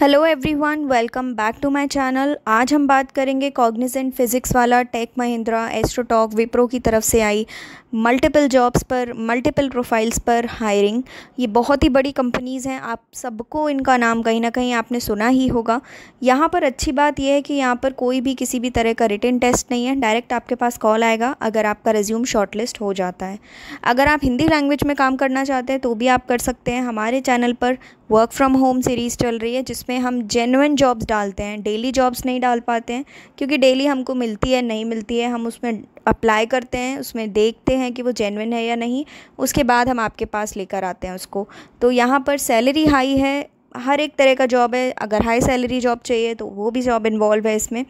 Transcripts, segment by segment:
hello everyone welcome back to my channel आज हम बात करेंगे Cognizant PhysicsWallah tech Mahindra AstroTalk Wipro की तरफ से आई मल्टीपल जॉब्स पर मल्टीपल प्रोफाइल्स पर हायरिंग ये बहुत ही बड़ी कंपनीज़ हैं आप सबको इनका नाम कहीं ना कहीं आपने सुना ही होगा यहाँ पर अच्छी बात यह है कि यहाँ पर कोई भी किसी भी तरह का रिटर्न टेस्ट नहीं है डायरेक्ट आपके पास कॉल आएगा अगर आपका रिज्यूम शॉर्टलिस्ट हो जाता है अगर आप हिंदी लैंग्वेज में काम करना चाहते हैं तो भी आप कर सकते हैं हमारे चैनल पर वर्क फ्रॉम होम सीरीज़ चल रही है जिसमें हम जेनुअन जॉब्स डालते हैं डेली जॉब्स नहीं डाल पाते हैं क्योंकि डेली हमको मिलती है नहीं मिलती है हम उसमें अप्लाई करते हैं उसमें देखते हैं कि वो जेनुइन है या नहीं उसके बाद हम आपके पास लेकर आते हैं उसको तो यहाँ पर सैलरी हाई है हर एक तरह का जॉब है अगर हाई सैलरी जॉब चाहिए तो वो भी जॉब इन्वॉल्व है इसमें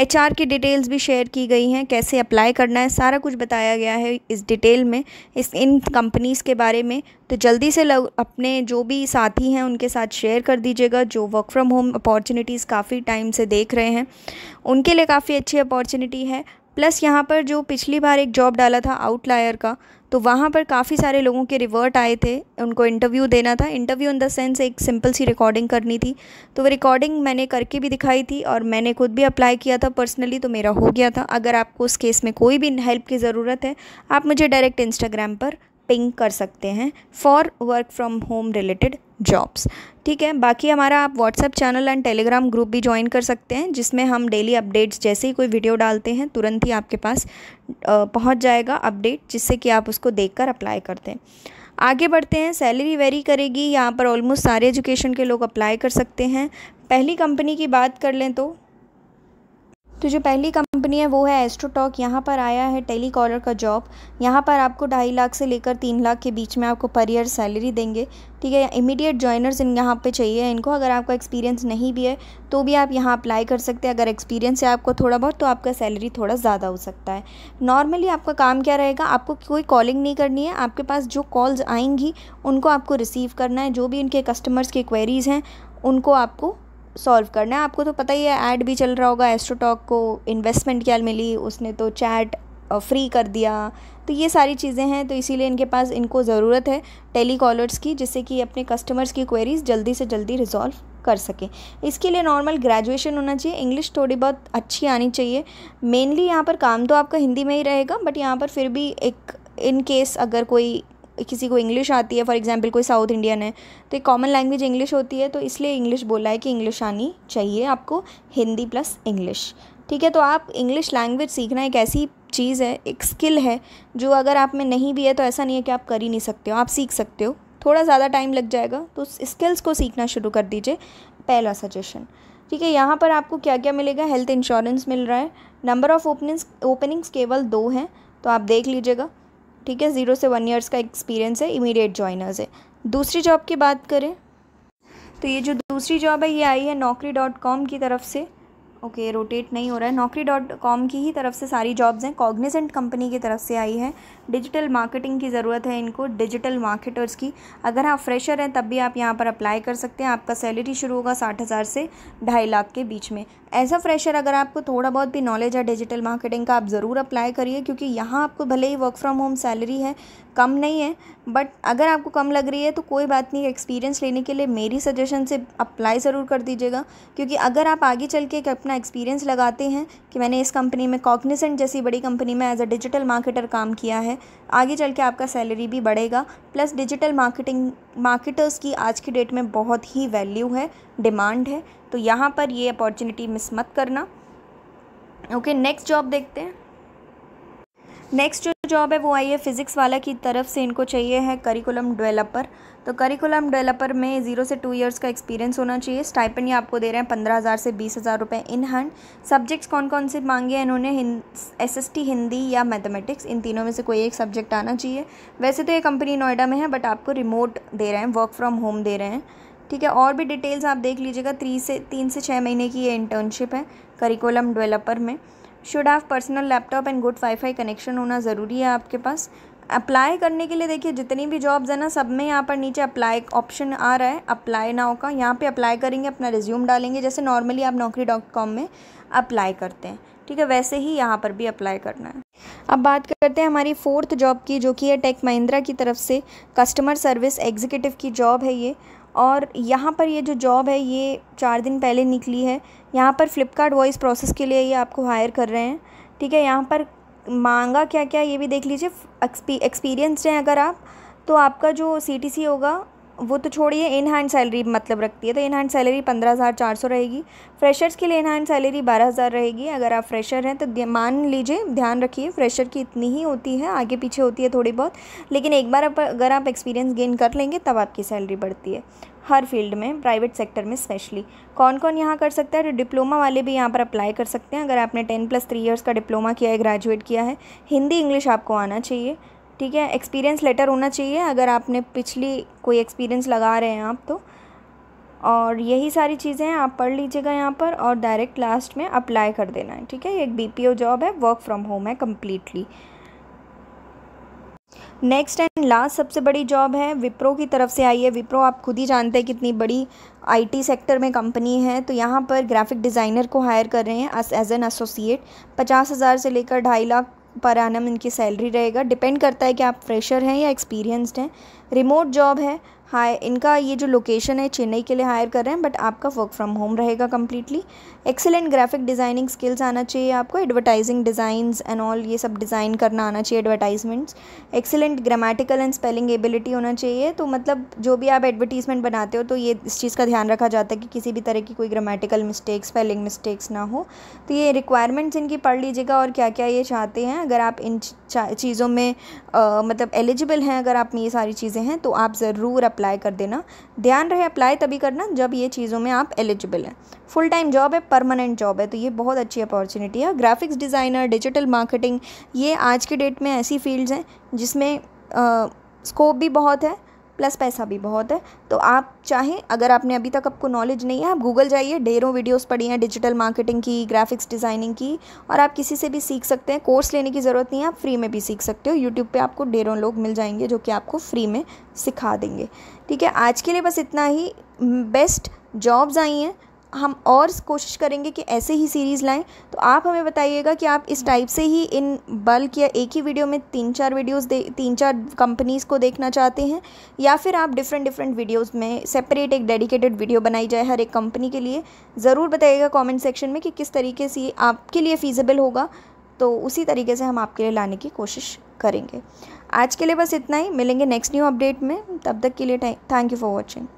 एच की डिटेल्स भी शेयर की गई हैं कैसे अप्लाई करना है सारा कुछ बताया गया है इस डिटेल में इस इन कंपनीज़ के बारे में तो जल्दी से लग, अपने जो भी साथी हैं उनके साथ शेयर कर दीजिएगा जो वर्क फ्रॉम होम अपॉर्चुनिटीज़ काफ़ी टाइम से देख रहे हैं उनके लिए काफ़ी अच्छी अपॉर्चुनिटी है प्लस यहाँ पर जो पिछली बार एक जॉब डाला था आउटलायर का तो वहाँ पर काफ़ी सारे लोगों के रिवर्ट आए थे उनको इंटरव्यू देना था इंटरव्यू इन द सेंस एक सिंपल सी रिकॉर्डिंग करनी थी तो वो रिकॉर्डिंग मैंने करके भी दिखाई थी और मैंने खुद भी अप्लाई किया था पर्सनली तो मेरा हो गया था अगर आपको उस केस में कोई भी हेल्प की ज़रूरत है आप मुझे डायरेक्ट इंस्टाग्राम पर पिंग कर सकते हैं for work from home related jobs ठीक है बाकी हमारा आप WhatsApp channel and Telegram group भी ज्वाइन कर सकते हैं जिसमें हम डेली अपडेट्स जैसे ही कोई वीडियो डालते हैं तुरंत ही आपके पास पहुंच जाएगा अपडेट जिससे कि आप उसको देखकर अप्लाई करते हैं आगे बढ़ते हैं सैलरी वेरी करेगी यहाँ पर ऑलमोस्ट सारे एजुकेशन के लोग अप्लाई कर सकते हैं पहली कंपनी की बात कर लें तो तो जो पहली कम... कंपनी है वो है एस्ट्रोटॉक यहाँ पर आया है टेली कॉलर का जॉब यहाँ पर आपको ढाई लाख से लेकर तीन लाख के बीच में आपको पर ईयर सैलरी देंगे ठीक है इमीडिएट जॉइनर्स इन यहाँ पे चाहिए इनको अगर आपका एक्सपीरियंस नहीं भी है तो भी आप यहाँ अप्लाई कर सकते हैं अगर एक्सपीरियंस है आपको थोड़ा बहुत तो आपका सैलरी थोड़ा ज़्यादा हो सकता है नॉर्मली आपका काम क्या रहेगा आपको कोई कॉलिंग नहीं करनी है आपके पास जो कॉल्स आएंगी उनको आपको रिसीव करना है जो भी उनके कस्टमर्स की क्वेरीज़ हैं उनको आपको सॉल्व करना है आपको तो पता ही है ऐड भी चल रहा होगा एस्ट्रोटॉक को इन्वेस्टमेंट क्या मिली उसने तो चैट फ्री कर दिया तो ये सारी चीज़ें हैं तो इसीलिए इनके पास इनको ज़रूरत है टेली कॉलर्स की जिससे कि अपने कस्टमर्स की क्वेरीज जल्दी से जल्दी रिजॉल्व कर सके इसके लिए नॉर्मल ग्रेजुएशन होना चाहिए इंग्लिश थोड़ी बहुत अच्छी आनी चाहिए मेनली यहाँ पर काम तो आपका हिंदी में ही रहेगा बट यहाँ पर फिर भी एक इन केस अगर कोई किसी को इंग्लिश आती है फॉर एग्जांपल कोई साउथ इंडियन है तो एक कॉमन लैंग्वेज इंग्लिश होती है तो इसलिए इंग्लिश बोला है कि इंग्लिश आनी चाहिए आपको हिंदी प्लस इंग्लिश ठीक है तो आप इंग्लिश लैंग्वेज सीखना एक ऐसी चीज़ है एक स्किल है जो अगर आप में नहीं भी है तो ऐसा नहीं है कि आप कर ही नहीं सकते हो आप सीख सकते हो थोड़ा ज़्यादा टाइम लग जाएगा तो स्किल्स को सीखना शुरू कर दीजिए पहला सजेशन ठीक है यहाँ पर आपको क्या क्या मिलेगा हेल्थ इंश्योरेंस मिल रहा है नंबर ऑफ़ ओपनिंग्स ओपनिंग्स केवल दो हैं तो आप देख लीजिएगा ठीक है ज़ीरो से वन ईयर्स का एक्सपीरियंस है इमीडिएट ज्वाइनर्स है दूसरी जॉब की बात करें तो ये जो दूसरी जॉब है ये आई है नौकरी डॉट कॉम की तरफ से ओके okay, रोटेट नहीं हो रहा है नौकरी डॉट कॉम की ही तरफ से सारी जॉब्स हैं कॉग्निजेंट कंपनी की तरफ से आई है डिजिटल मार्केटिंग की ज़रूरत है इनको डिजिटल मार्केटर्स की अगर आप फ्रेशर हैं तब भी आप यहाँ पर अप्लाई कर सकते हैं आपका सैलरी शुरू होगा साठ हज़ार से ढाई लाख के बीच में एज अ फ्रेशर अगर आपको थोड़ा बहुत भी नॉलेज है डिजिटल मार्केटिंग का आप ज़रूर अप्लाई करिए क्योंकि यहाँ आपको भले ही वर्क फ्रॉम होम सैलरी है कम नहीं है बट अगर आपको कम लग रही है तो कोई बात नहीं एक्सपीरियंस लेने के लिए मेरी सजेशन से अप्लाई ज़रूर कर दीजिएगा क्योंकि अगर आप आगे चल के एक अपना एक्सपीरियंस लगाते हैं कि मैंने इस कंपनी में कॉग्निसेंट जैसी बड़ी कंपनी में एज अ डिजिटल मार्केटर काम किया है आगे चल के आपका सैलरी भी बढ़ेगा प्लस डिजिटल मार्केटिंग मार्केटर्स की आज की डेट में बहुत ही वैल्यू है डिमांड है तो यहाँ पर ये अपॉर्चुनिटी मिस मत करना ओके नेक्स्ट जॉब देखते हैं नेक्स्ट जो जॉब है वो आई है फिज़िक्स वाला की तरफ से इनको चाहिए है करिकुलम डेवलपर तो करिकुलम डेवलपर में ज़ीरो से टू इयर्स का एक्सपीरियंस होना चाहिए स्टाइपन ये आपको दे रहे हैं पंद्रह हज़ार से बीस हज़ार रुपये इन हैंड सब्जेक्ट्स कौन कौन से मांगे हैं इन्होंने एस एस टी हिंदी या मैथमेटिक्स इन तीनों में से कोई एक सब्जेक्ट आना चाहिए वैसे तो ये कंपनी नोएडा में है बट आपको रिमोट दे रहे हैं वर्क फ्रॉम होम दे रहे हैं ठीक है और भी डिटेल्स आप देख लीजिएगा थ्री से तीन से छः महीने की ये इंटर्नशिप है करिकुलम डेवलपर में should have personal laptop and good wifi connection होना ज़रूरी है आपके पास अप्लाई करने के लिए देखिए जितनी भी जॉब्स है ना सब में यहाँ पर नीचे अप्लाई ऑप्शन आ रहा है अप्लाई नाउ का यहाँ पे अप्लाई करेंगे अपना रिज्यूम डालेंगे जैसे नॉर्मली आप नौकरी डॉट कॉम में अप्लाई करते हैं ठीक है वैसे ही यहाँ पर भी अप्लाई करना है अब बात करते हैं हमारी फोर्थ जॉब की जो कि है टेक महिंद्रा की तरफ से कस्टमर सर्विस एग्जीक्यूटिव की जॉब है ये और यहाँ पर ये जो जॉब है ये चार दिन पहले निकली है यहाँ पर फ़्लिपकार्ट वॉइस प्रोसेस के लिए ये आपको हायर कर रहे हैं ठीक है यहाँ पर मांगा क्या क्या ये भी देख लीजिए एक्सपीरियंसड हैं अगर आप तो आपका जो सी होगा वो तो छोड़िए इन हैंड सैलरी मतलब रखती है तो इन हैंड सैलरी पंद्रह हज़ार चार सौ रहेगी फ्रेशर्स के लिए इन हैंड सैलरी बारह हज़ार रहेगी अगर आप फ्रेशर हैं तो मान लीजिए ध्यान रखिए फ्रेशर की इतनी ही होती है आगे पीछे होती है थोड़ी बहुत लेकिन एक बार आप अगर आप एक्सपीरियंस गेन कर लेंगे तब आपकी सैलरी बढ़ती है हर फील्ड में प्राइवेट सेक्टर में स्पेशली कौन कौन यहाँ कर सकता है तो डिप्लोमा वाले भी यहाँ पर अप्लाई कर सकते हैं अगर आपने टेन प्लस थ्री ईयर्स का डिप्लोमा किया है ग्रेजुएट किया है हिंदी इंग्लिश आपको आना चाहिए ठीक है एक्सपीरियंस लेटर होना चाहिए अगर आपने पिछली कोई एक्सपीरियंस लगा रहे हैं आप तो और यही सारी चीज़ें आप पढ़ लीजिएगा यहाँ पर और डायरेक्ट लास्ट में अप्लाई कर देना है ठीक है एक बीपीओ जॉब है वर्क फ्रॉम होम है कम्प्लीटली नेक्स्ट एंड लास्ट सबसे बड़ी जॉब है विप्रो की तरफ से आई है विप्रो आप खुद ही जानते हैं कितनी बड़ी आईटी सेक्टर में कंपनी है तो यहाँ पर ग्राफिक डिज़ाइनर को हायर कर रहे हैं एज एन एसोसिएट पचास हज़ार से लेकर ढाई लाख पर आनम इनकी सैलरी रहेगा डिपेंड करता है कि आप फ्रेशर हैं या एक्सपीरियंस्ड हैं रिमोट जॉब है हाय इनका ये जो लोकेशन है चेन्नई के लिए हायर कर रहे हैं बट आपका वर्क फ्रॉम होम रहेगा completely excellent graphic designing skills आना चाहिए आपको एडवर्टाइजिंग डिज़ाइंस एंड ऑल ये सब डिज़ाइन करना आना चाहिए advertisements excellent grammatical and spelling ability होना चाहिए तो मतलब जो भी आप एडवर्टीजमेंट बनाते हो तो ये इस चीज़ का ध्यान रखा जाता है कि किसी भी तरह की कोई ग्रामेटिकल मिस्टेक स्पेलिंग मिस्टेक्स ना हो तो ये रिक्वायरमेंट्स इनकी पढ़ लीजिएगा और क्या क्या ये चाहते हैं अगर आप इन चीज़ों में आ, मतलब एलिजिबल हैं अगर आप में ये सारी चीज़ें हैं तो आप ज़रूर अप्लाई कर देना ध्यान रहे अप्लाई तभी करना जब ये चीज़ों में आप एलिजिबल हैं फुल टाइम जॉब है परमानेंट जॉब है तो ये बहुत अच्छी अपॉर्चुनिटी है ग्राफिक्स डिज़ाइनर डिजिटल मार्केटिंग ये आज के डेट में ऐसी फील्ड्स हैं जिसमें स्कोप भी बहुत है प्लस पैसा भी बहुत है तो आप चाहें अगर आपने अभी तक आपको नॉलेज नहीं है आप गूगल जाइए ढेरों वीडियोस पढ़ी हैं डिजिटल मार्केटिंग की ग्राफिक्स डिज़ाइनिंग की और आप किसी से भी सीख सकते हैं कोर्स लेने की ज़रूरत नहीं है आप फ्री में भी सीख सकते हो यूट्यूब पर आपको ढेरों लोग मिल जाएंगे जो कि आपको फ्री में सिखा देंगे ठीक है आज के लिए बस इतना ही बेस्ट जॉब्स आई हैं हम और कोशिश करेंगे कि ऐसे ही सीरीज़ लाएं तो आप हमें बताइएगा कि आप इस टाइप से ही इन बल्क या एक ही वीडियो में तीन चार वीडियोस दे तीन चार कंपनीज़ को देखना चाहते हैं या फिर आप डिफरेंट डिफरेंट वीडियोस में सेपरेट एक डेडिकेटेड वीडियो बनाई जाए हर एक कंपनी के लिए ज़रूर बताइएगा कॉमेंट सेक्शन में कि किस तरीके से आपके लिए फीजबल होगा तो उसी तरीके से हम आपके लिए लाने की कोशिश करेंगे आज के लिए बस इतना ही मिलेंगे नेक्स्ट न्यू अपडेट में तब तक के लिए थैंक यू फॉर वॉचिंग